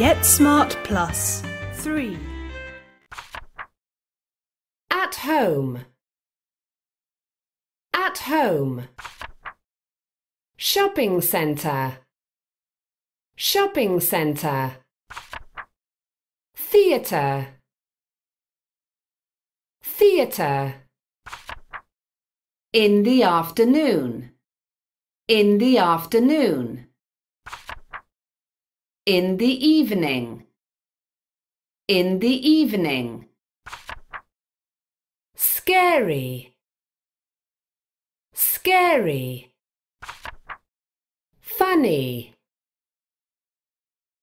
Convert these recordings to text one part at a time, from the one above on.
Get Smart Plus 3. At home. At home. Shopping centre. Shopping centre. Theatre. Theatre. In the afternoon. In the afternoon. In the evening. In the evening. Scary. Scary. Funny.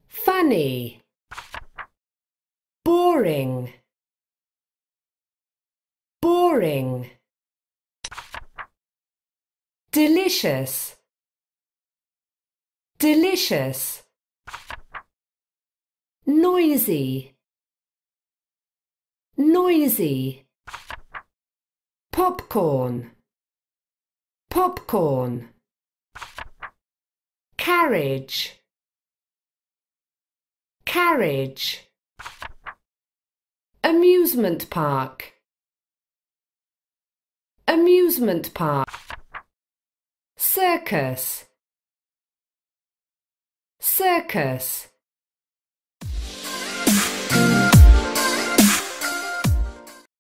Funny. Boring. Boring. Delicious. Delicious noisy noisy popcorn popcorn carriage carriage amusement park amusement park circus circus